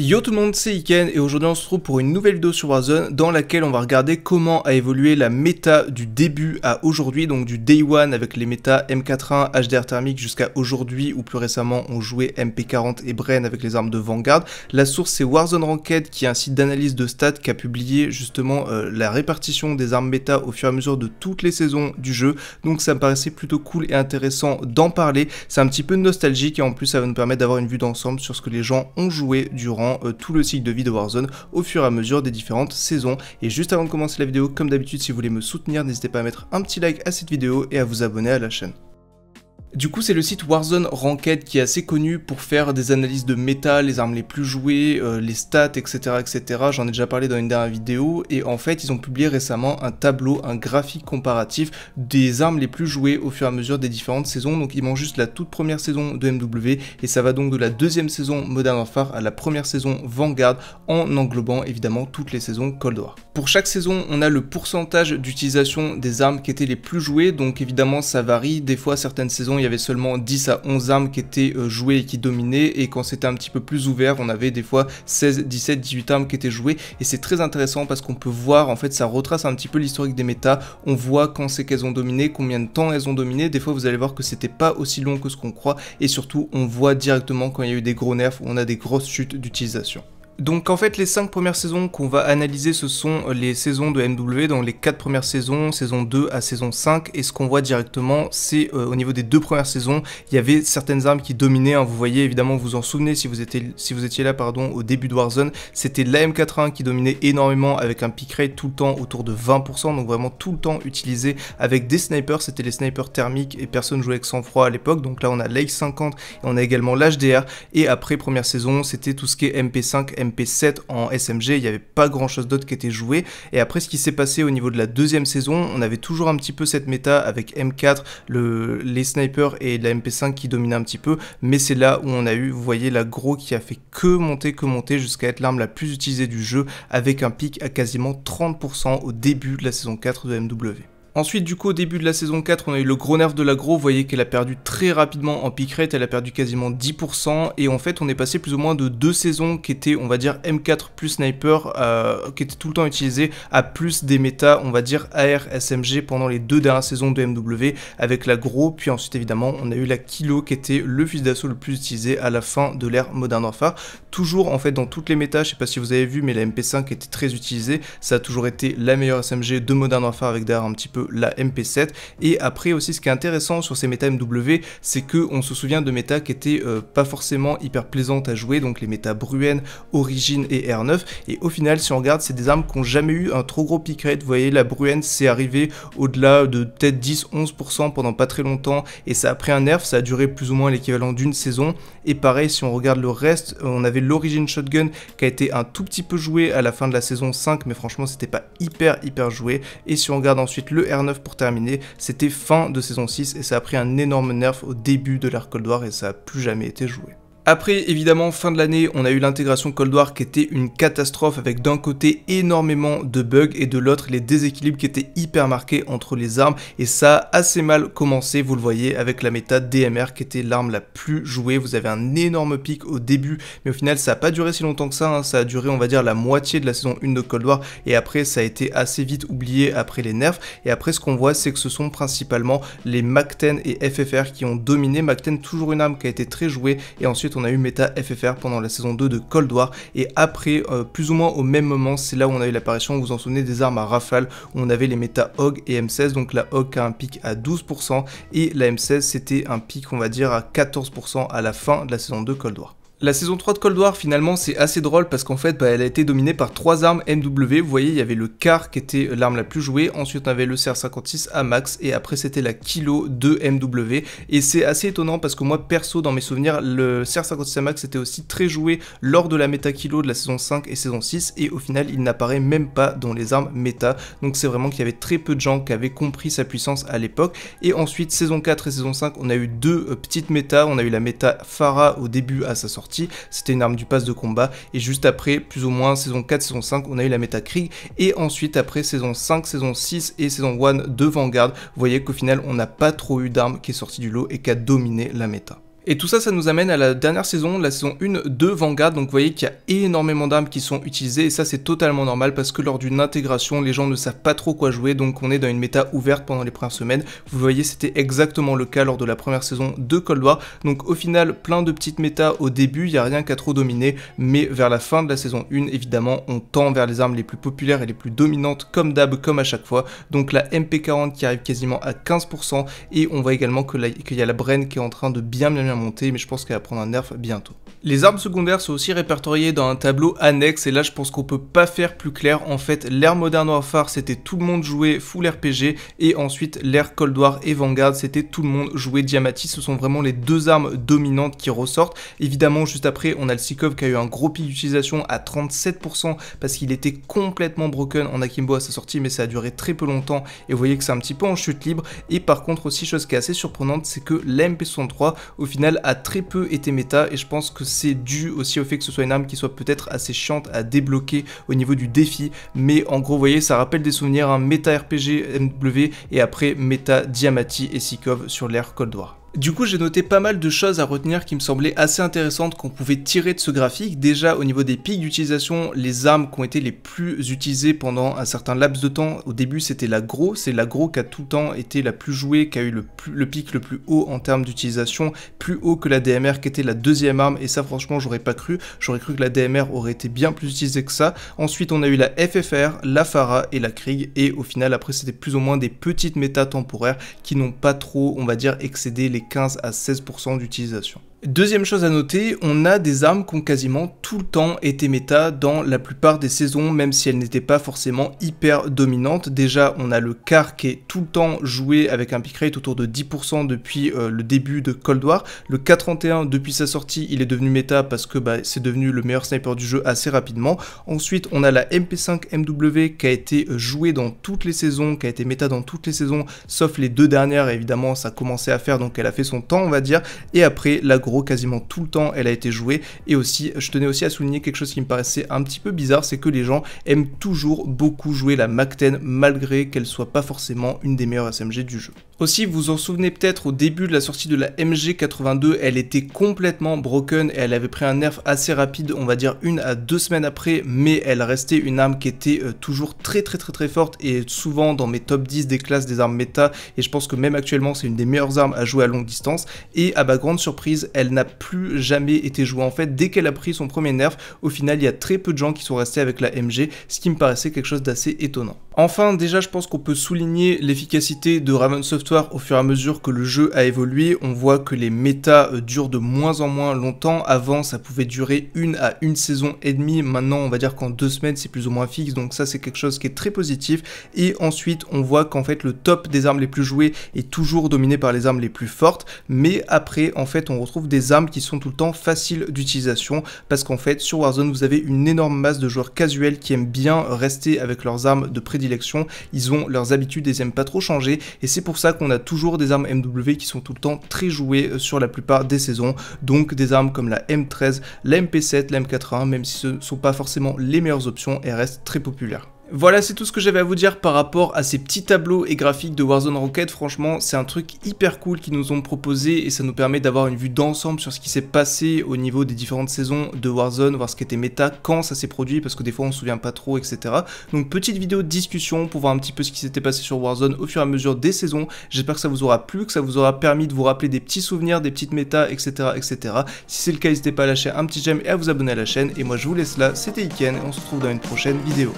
Yo tout le monde, c'est Iken et aujourd'hui on se retrouve pour une nouvelle vidéo sur Warzone dans laquelle on va regarder comment a évolué la méta du début à aujourd'hui, donc du Day One avec les méta M41, HDR thermique jusqu'à aujourd'hui où plus récemment on jouait MP40 et Bren avec les armes de Vanguard. La source c'est Warzone Ranked qui est un site d'analyse de stats qui a publié justement euh, la répartition des armes méta au fur et à mesure de toutes les saisons du jeu, donc ça me paraissait plutôt cool et intéressant d'en parler. C'est un petit peu nostalgique et en plus ça va nous permettre d'avoir une vue d'ensemble sur ce que les gens ont joué durant euh, tout le cycle de vie de Warzone au fur et à mesure des différentes saisons. Et juste avant de commencer la vidéo, comme d'habitude, si vous voulez me soutenir, n'hésitez pas à mettre un petit like à cette vidéo et à vous abonner à la chaîne. Du coup, c'est le site Warzone Ranked qui est assez connu pour faire des analyses de méta, les armes les plus jouées, euh, les stats, etc. etc. J'en ai déjà parlé dans une dernière vidéo. Et en fait, ils ont publié récemment un tableau, un graphique comparatif des armes les plus jouées au fur et à mesure des différentes saisons. Donc, ils mangent juste la toute première saison de MW. Et ça va donc de la deuxième saison Modern Warfare à la première saison Vanguard en englobant évidemment toutes les saisons Cold War. Pour chaque saison, on a le pourcentage d'utilisation des armes qui étaient les plus jouées, donc évidemment ça varie. Des fois, certaines saisons, il y avait seulement 10 à 11 armes qui étaient euh, jouées et qui dominaient, et quand c'était un petit peu plus ouvert, on avait des fois 16, 17, 18 armes qui étaient jouées, et c'est très intéressant parce qu'on peut voir, en fait, ça retrace un petit peu l'historique des méta. on voit quand c'est qu'elles ont dominé, combien de temps elles ont dominé, des fois vous allez voir que c'était pas aussi long que ce qu'on croit, et surtout on voit directement quand il y a eu des gros nerfs, on a des grosses chutes d'utilisation. Donc en fait les 5 premières saisons qu'on va analyser ce sont euh, les saisons de MW dans les 4 premières saisons, saison 2 à saison 5 et ce qu'on voit directement c'est euh, au niveau des deux premières saisons il y avait certaines armes qui dominaient, hein. vous voyez évidemment vous vous en souvenez si vous étiez, si vous étiez là pardon au début de Warzone c'était la M 41 qui dominait énormément avec un pick rate tout le temps autour de 20% donc vraiment tout le temps utilisé avec des snipers, c'était les snipers thermiques et personne jouait avec sang-froid à l'époque donc là on a l'AX50 et on a également l'HDR et après première saison c'était tout ce qui est MP5, MP5 MP7 en SMG, il n'y avait pas grand chose d'autre qui était joué. Et après ce qui s'est passé au niveau de la deuxième saison, on avait toujours un petit peu cette méta avec M4, les snipers et la MP5 qui dominaient un petit peu, mais c'est là où on a eu, vous voyez, la gros qui a fait que monter, que monter jusqu'à être l'arme la plus utilisée du jeu avec un pic à quasiment 30% au début de la saison 4 de MW. Ensuite, du coup, au début de la saison 4, on a eu le gros nerf de l'agro. Vous voyez qu'elle a perdu très rapidement en pick Elle a perdu quasiment 10%. Et en fait, on est passé plus ou moins de deux saisons qui étaient, on va dire, M4 plus sniper, euh, qui étaient tout le temps utilisées, à plus des méta, on va dire, AR, SMG pendant les deux dernières saisons de MW avec l'agro. Puis ensuite, évidemment, on a eu la kilo qui était le fusil d'assaut le plus utilisé à la fin de l'ère Modern Warfare. Toujours, en fait, dans toutes les méta, je sais pas si vous avez vu, mais la MP5 était très utilisée. Ça a toujours été la meilleure SMG de Modern Warfare avec derrière un petit peu la MP7. Et après aussi ce qui est intéressant sur ces méta MW, c'est que on se souvient de méta qui étaient euh, pas forcément hyper plaisantes à jouer, donc les méta Bruen, Origine et R9. Et au final, si on regarde, c'est des armes qui n'ont jamais eu un trop gros pick rate. Vous voyez, la Bruen, c'est arrivé au-delà de peut-être 10-11% pendant pas très longtemps et ça a pris un nerf, ça a duré plus ou moins l'équivalent d'une saison. Et pareil, si on regarde le reste, on avait l'Origine Shotgun qui a été un tout petit peu joué à la fin de la saison 5, mais franchement, c'était pas hyper hyper joué. Et si on regarde ensuite le R9, 9 pour terminer, c'était fin de saison 6 et ça a pris un énorme nerf au début de l'ère Cold War et ça a plus jamais été joué. Après, évidemment, fin de l'année, on a eu l'intégration Cold War qui était une catastrophe avec d'un côté énormément de bugs et de l'autre les déséquilibres qui étaient hyper marqués entre les armes et ça a assez mal commencé, vous le voyez, avec la méta DMR qui était l'arme la plus jouée. Vous avez un énorme pic au début, mais au final, ça n'a pas duré si longtemps que ça. Hein. Ça a duré, on va dire, la moitié de la saison 1 de Cold War et après, ça a été assez vite oublié après les nerfs. Et après, ce qu'on voit, c'est que ce sont principalement les MAC-10 et FFR qui ont dominé. MAC-10, toujours une arme qui a été très jouée et ensuite, on a eu Meta FFR pendant la saison 2 de Cold War et après euh, plus ou moins au même moment c'est là où on a eu l'apparition vous vous en souvenez des armes à rafale où on avait les Meta Hog et M16 donc la Hog a un pic à 12% et la M16 c'était un pic on va dire à 14% à la fin de la saison 2 Cold War. La saison 3 de Cold War finalement c'est assez drôle parce qu'en fait bah, elle a été dominée par trois armes MW, vous voyez il y avait le car qui était l'arme la plus jouée, ensuite on avait le CR56 AMAX et après c'était la Kilo 2 MW et c'est assez étonnant parce que moi perso dans mes souvenirs le CR56 AMAX était aussi très joué lors de la méta Kilo de la saison 5 et saison 6 et au final il n'apparaît même pas dans les armes méta donc c'est vraiment qu'il y avait très peu de gens qui avaient compris sa puissance à l'époque et ensuite saison 4 et saison 5 on a eu deux euh, petites méta, on a eu la méta Phara au début à sa sortie c'était une arme du pass de combat, et juste après, plus ou moins, saison 4, saison 5, on a eu la méta Krieg, et ensuite, après saison 5, saison 6 et saison 1 de Vanguard, vous voyez qu'au final, on n'a pas trop eu d'armes qui est sortie du lot et qui a dominé la méta. Et tout ça, ça nous amène à la dernière saison, la saison 1 de Vanguard. Donc vous voyez qu'il y a énormément d'armes qui sont utilisées et ça c'est totalement normal parce que lors d'une intégration, les gens ne savent pas trop quoi jouer. Donc on est dans une méta ouverte pendant les premières semaines. Vous voyez, c'était exactement le cas lors de la première saison de Cold War. Donc au final, plein de petites méta au début, il n'y a rien qu'à trop dominer. Mais vers la fin de la saison 1, évidemment, on tend vers les armes les plus populaires et les plus dominantes comme d'hab, comme à chaque fois. Donc la MP40 qui arrive quasiment à 15% et on voit également qu'il y a la Bren qui est en train de bien bien bien monter, mais je pense qu'elle va prendre un nerf bientôt. Les armes secondaires sont aussi répertoriées dans un tableau annexe et là je pense qu'on peut pas faire plus clair. En fait l'ère moderne warfare c'était tout le monde jouait full RPG et ensuite l'ère Cold War et Vanguard c'était tout le monde jouait diamatis Ce sont vraiment les deux armes dominantes qui ressortent. Évidemment juste après on a le Sikov qui a eu un gros pic d'utilisation à 37% parce qu'il était complètement broken en Akimbo à sa sortie mais ça a duré très peu longtemps et vous voyez que c'est un petit peu en chute libre et par contre aussi chose qui est assez surprenante c'est que l'MP63 au final a très peu été méta et je pense que c'est dû aussi au fait que ce soit une arme qui soit peut-être assez chiante à débloquer au niveau du défi, mais en gros, vous voyez, ça rappelle des souvenirs, un hein. méta RPG MW et après meta Diamati et Sikov sur l'air Cold War. Du coup, j'ai noté pas mal de choses à retenir qui me semblaient assez intéressantes qu'on pouvait tirer de ce graphique. Déjà, au niveau des pics d'utilisation, les armes qui ont été les plus utilisées pendant un certain laps de temps, au début c'était la grosse c'est la l'agro qui a tout le temps été la plus jouée, qui a eu le, le pic le plus haut en termes d'utilisation, plus haut que la DMR qui était la deuxième arme, et ça franchement j'aurais pas cru, j'aurais cru que la DMR aurait été bien plus utilisée que ça. Ensuite on a eu la FFR, la Phara et la Krieg, et au final après c'était plus ou moins des petites méta temporaires qui n'ont pas trop, on va dire, excédé les 15 à 16% d'utilisation. Deuxième chose à noter, on a des armes qui ont quasiment tout le temps été méta dans la plupart des saisons, même si elles n'étaient pas forcément hyper dominantes. Déjà, on a le car qui est tout le temps joué avec un pick rate autour de 10% depuis euh, le début de Cold War. Le K31, depuis sa sortie, il est devenu méta parce que bah, c'est devenu le meilleur sniper du jeu assez rapidement. Ensuite, on a la MP5 MW qui a été euh, jouée dans toutes les saisons, qui a été méta dans toutes les saisons, sauf les deux dernières, évidemment, ça commençait à faire, donc elle a fait son temps, on va dire. Et après, la quasiment tout le temps elle a été jouée. Et aussi, je tenais aussi à souligner quelque chose qui me paraissait un petit peu bizarre, c'est que les gens aiment toujours beaucoup jouer la Mac 10 malgré qu'elle soit pas forcément une des meilleures SMG du jeu. Aussi, vous vous en souvenez peut-être au début de la sortie de la MG82, elle était complètement broken et elle avait pris un nerf assez rapide, on va dire une à deux semaines après, mais elle restait une arme qui était euh, toujours très très très très forte et souvent dans mes top 10 des classes des armes méta et je pense que même actuellement c'est une des meilleures armes à jouer à longue distance et à ma grande surprise, elle n'a plus jamais été jouée. En fait, dès qu'elle a pris son premier nerf, au final, il y a très peu de gens qui sont restés avec la MG, ce qui me paraissait quelque chose d'assez étonnant. Enfin, déjà, je pense qu'on peut souligner l'efficacité de Raven Software au fur et à mesure que le jeu a évolué. On voit que les méta euh, durent de moins en moins longtemps. Avant, ça pouvait durer une à une saison et demie. Maintenant, on va dire qu'en deux semaines, c'est plus ou moins fixe. Donc ça, c'est quelque chose qui est très positif. Et ensuite, on voit qu'en fait, le top des armes les plus jouées est toujours dominé par les armes les plus fortes. Mais après, en fait, on retrouve des armes qui sont tout le temps faciles d'utilisation. Parce qu'en fait, sur Warzone, vous avez une énorme masse de joueurs casuels qui aiment bien rester avec leurs armes de prédilection ils ont leurs habitudes, ils aiment pas trop changer, et c'est pour ça qu'on a toujours des armes MW qui sont tout le temps très jouées euh, sur la plupart des saisons, donc des armes comme la M13, la MP7, la M81, même si ce ne sont pas forcément les meilleures options, elles restent très populaires. Voilà, c'est tout ce que j'avais à vous dire par rapport à ces petits tableaux et graphiques de Warzone Rocket. Franchement, c'est un truc hyper cool qu'ils nous ont proposé et ça nous permet d'avoir une vue d'ensemble sur ce qui s'est passé au niveau des différentes saisons de Warzone, voir ce qui était méta, quand ça s'est produit, parce que des fois on se souvient pas trop, etc. Donc petite vidéo de discussion pour voir un petit peu ce qui s'était passé sur Warzone au fur et à mesure des saisons. J'espère que ça vous aura plu, que ça vous aura permis de vous rappeler des petits souvenirs, des petites méta, etc. etc. Si c'est le cas, n'hésitez pas à lâcher un petit j'aime et à vous abonner à la chaîne. Et moi je vous laisse là, c'était Iken et on se retrouve dans une prochaine vidéo.